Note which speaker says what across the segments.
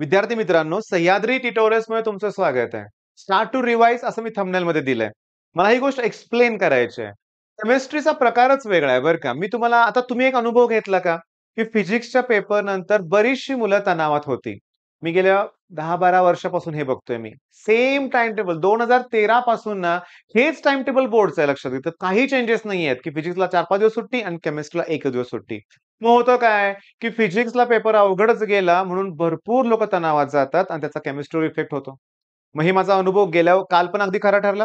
Speaker 1: विद्यार्थी मित्रांनो सह्याद्री मध्ये तुमचं स्वागत आहे स्टार्ट टू रिवाइज असं मी मध्ये दिलंय मला ही गोष्ट एक्सप्लेन करायची आहे केमिस्ट्रीचा प्रकारच वेगळा आहे बरं का मी तुम्हाला आता तुम्ही एक अनुभव घेतला का की फिजिक्सच्या पेपर नंतर बरीचशी मुलं तणावात होती मी गेल्या दहा बारा वर्षापासून हे बघतोय मी सेम टाइम टेबल दोन हजार तेरा पासून ना हेच टाइम टेबल बोर्डचं आहे लक्षात घेतं काही चेंजेस नाही आहेत की फिजिक्सला चार पाच दिवस सुट्टी आणि केमिस्ट्रीला एक दिवस सुट्टी मग होतं काय की फिजिक्सला पेपर अवघडच गेला म्हणून भरपूर लोक तणावात जातात आणि त्याचा केमिस्ट्रीवर इफेक्ट होतो मग हे माझा अनुभव गेल्या काल पण अगदी खरा ठरला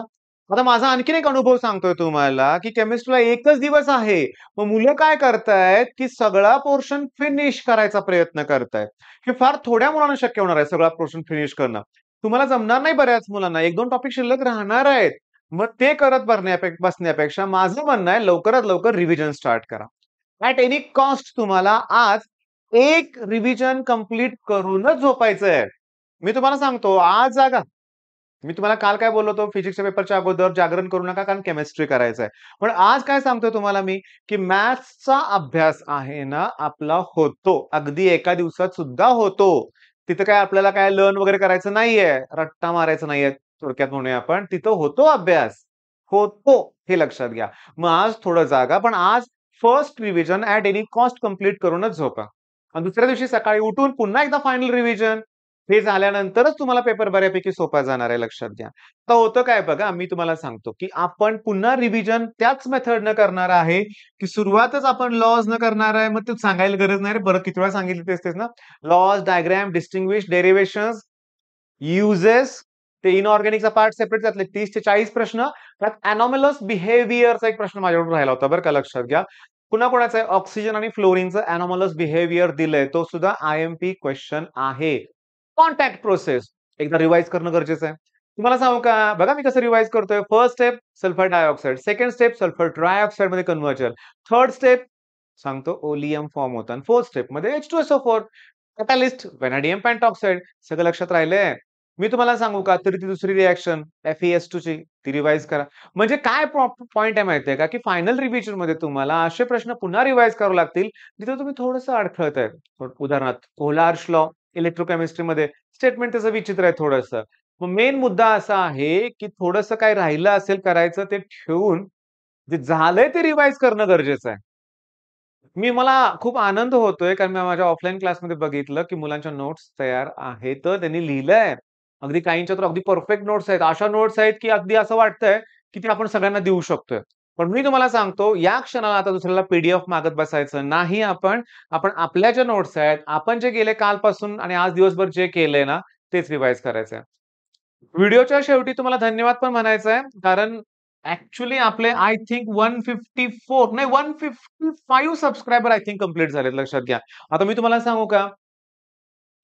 Speaker 1: आता माझा आणखीन एक अनुभव सांगतोय तुम्हाला की केमिस्ट्रीला एकच दिवस आहे मग मुलं काय करतायत की सगळा पोर्शन फिनिश करायचा प्रयत्न करतायत हे फार थोड्या मुलांना शक्य होणार आहे सगळा पोर्शन फिनिश करणं तुम्हाला जमणार नाही बऱ्याच मुलांना एक दोन टॉपिक शिल्लक राहणार आहेत मग ते करत बसण्यापेक्षा माझं म्हणणं आहे लवकरात लवकर रिव्हिजन स्टार्ट करा ऍट एनी कॉस्ट तुम्हाला आज एक रिव्हिजन कम्प्लीट करूनच झोपायचं आहे मी तुम्हाला सांगतो आज जागा मी तुम्हाला काल काय बोललो होतो फिजिक्सच्या पेपरच्या अगोदर जागरण करू नका कारण केमिस्ट्री करायचं आहे पण आज काय सांगतो तुम्हाला मी की मॅथ्सचा अभ्यास आहे ना आपला होतो अगदी एका दिवसात सुद्धा होतो तिथं काय आपल्याला काय लर्न वगैरे करायचं नाहीये रट्टा मारायचं नाहीये थोडक्यात म्हणूया आपण तिथं होतो अभ्यास होतो हे लक्षात घ्या मग आज थोडं जागा पण आज first revision at any cost complete करूनच झोपा आणि दुसऱ्या दिवशी सकाळी उठून पुन्हा एकदा फायनल रिव्हिजन हे झाल्यानंतरच तुम्हाला पेपर बऱ्यापैकी सोपा जाणार आहे लक्षात घ्या तर होतं काय बघा मी तुम्हाला सांगतो की आपण पुन्हा रिव्हिजन त्याच मेथडनं करणार आहे की सुरुवातच आपण लॉज न करणार आहे मग ते सांगायला गरज नाही बरं किती वेळा सांगितलं तेच तेच ना laws diagram distinguish derivation uses ते इनऑर्गॅनिकचा पार्ट सेपरेट त्यातले तीस ते चाळीस प्रश्न त्यात अनॉमलस बिहेव्हिअरचा एक प्रश्न माझ्याकडून राहिला होता बरं का लक्षात घ्या पुन्हा कोणाचा ऑक्सिजन आणि फ्लोरिनचं अनॉमलस बिहेव्हिअर दिलंय तो सुद्धा आय एम पी क्वेश्चन आहे कॉन्टॅक्ट प्रोसेस एकदा रिवाइज करणं गरजेचं आहे तुम्हाला सांगू का बघा मी कसं रिवाइज करतोय first step sulphur dioxide second step sulphur trioxide मध्ये कन्व्हर्जन थर्ड स्टेप सांगतो ओलियम फॉर्म होता आणि फोर्थ स्टेप मध्ये H two SO four catalyst vanadium pentoxide सगळं लक्षात राहिलंय मी तुम्हाला सांगू का तरी ती दुसरी रिॲक्शन एफ एस टू ची ती रिवाईज करा म्हणजे काय पॉईंट आहे माहितीये का की फायनल रिव्हिजन मध्ये तुम्हाला असे प्रश्न पुन्हा रिवाईज करावे लागतील जिथे तुम्ही थोडंसं अडखळत आहे उदाहरणार्थ कोलार्श लॉ इलेक्ट्रोकेमिस्ट्रीमध्ये स्टेटमेंट त्याचं विचित्र आहे थोडंसं मग मेन मुद्दा असा आहे की थोडंसं काय राहिलं असेल करायचं ते ठेवून जे झालंय ते रिवाईज करणं गरजेचं आहे मी मला खूप आनंद होतोय कारण मी माझ्या ऑफलाईन क्लासमध्ये बघितलं की मुलांच्या नोट्स तयार आहेत त्यांनी लिहिलंय अगदी काहींच्या तर अगदी परफेक्ट नोट्स आहेत अशा नोट्स आहेत की अगदी असं वाटतंय की ते आपण सगळ्यांना देऊ शकतोय पण मी तुम्हाला सांगतो या क्षणाला आता दुसऱ्याला पीडीएफ मागत बसायचं नाही आपण आपण आपल्या ज्या नोट्स आहेत आपण जे केले कालपासून आणि आज दिवसभर जे केलंय ना तेच रिवाईज करायचं आहे व्हिडिओच्या शेवटी तुम्हाला धन्यवाद पण म्हणायचं आहे कारण ऍक्च्युली आपले I think one fifty four नाही one fifty five subscriber I think complete झालेत लक्षात घ्या आता मी तुम्हाला सांगू का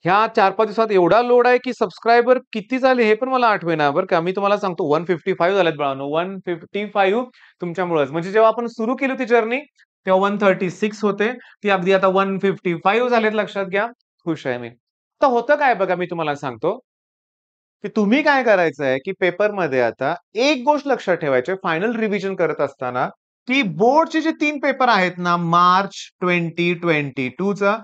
Speaker 1: ह्या चार पाच दिवसात एवढा लोड आहे की सबस्क्रायबर किती झाले हे पण मला आठवेना बरं का मी तुम्हाला सांगतो वन फिफ्टी फाईव्ह झालेत बाळांनो वन फिफ्टी फाईव्ह तुमच्यामुळेच म्हणजे जेव्हा आपण सुरू केली होती जर्नी तेव्हा वन थर्टी सिक्स होते ती अगदी आता वन फिफ्टी फाईव्ह झालेत लक्षात घ्या खुश आहे मी आता होतं काय बघा मी तुम्हाला सांगतो की तुम्ही काय करायचं आहे की पेपरमध्ये आता एक गोष्ट लक्षात ठेवायची फायनल रिव्हिजन करत असताना की बोर्डचे जे तीन पेपर आहेत ना मार्च ट्वेंटी ट्वेंटी टूचा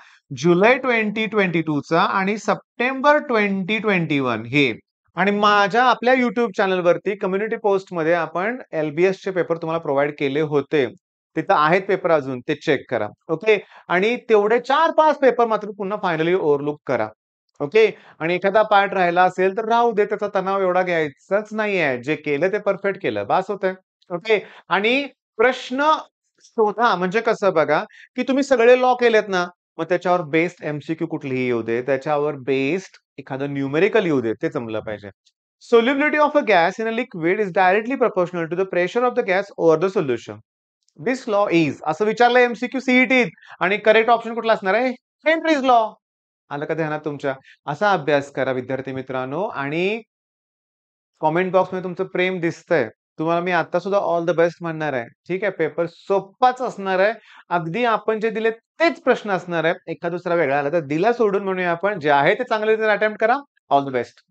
Speaker 1: जुलै ट्वेंटी ट्वेंटी टूचा आणि सप्टेंबर ट्वेंटी ट्वेंटी वन हे आणि माझ्या आपल्या युट्यूब चॅनलवरती कम्युनिटी पोस्टमध्ये आपण एलबीएसचे पेपर तुम्हाला प्रोव्हाइड केले होते तिथं आहेत पेपर अजून ते चेक करा ओके आणि तेवढे चार पाच पेपर मात्र पुन्हा फायनली ओव्हरलुक करा ओके आणि एखादा पार्ट राहिला असेल तर राहू दे त्याचा तणाव एवढा घ्यायचाच आहे जे केलं ते परफेक्ट केलं बास होतंय ओके आणि प्रश्न शोधा म्हणजे कसं बघा की तुम्ही सगळे लॉ केलेत ना मग त्याच्यावर बेस्ड एमसीक्यू कुठलीही येऊ दे त्याच्यावर बेस्ड एखादं न्यूमेरिकल येऊ दे ते जमलं पाहिजे solubility of a gas in a liquid is directly proportional to the pressure of the gas over the solution this law is असं विचारलं एमसीक्यू सीईटीत e आणि करेक्ट ऑप्शन कुठला असणार आहे हेनरीज लॉ आलं का ध्यानात तुमच्या असा अभ्यास करा विद्यार्थी मित्रांनो आणि कॉमेंट बॉक्समध्ये तुमचं प्रेम दिसतंय तुम्हाला मी आता सुद्धा ऑल द बेस्ट म्हणणार आहे ठीक आहे पेपर सोपाच असणार आहे अगदी आपण जे दिले तेच प्रश्न असणार आहे एखाद दुसरा वेगळा आला तर दिला सोडून म्हणूया आपण जे आहे ते चांगले अटेम्प्ट करा ऑल द बेस्ट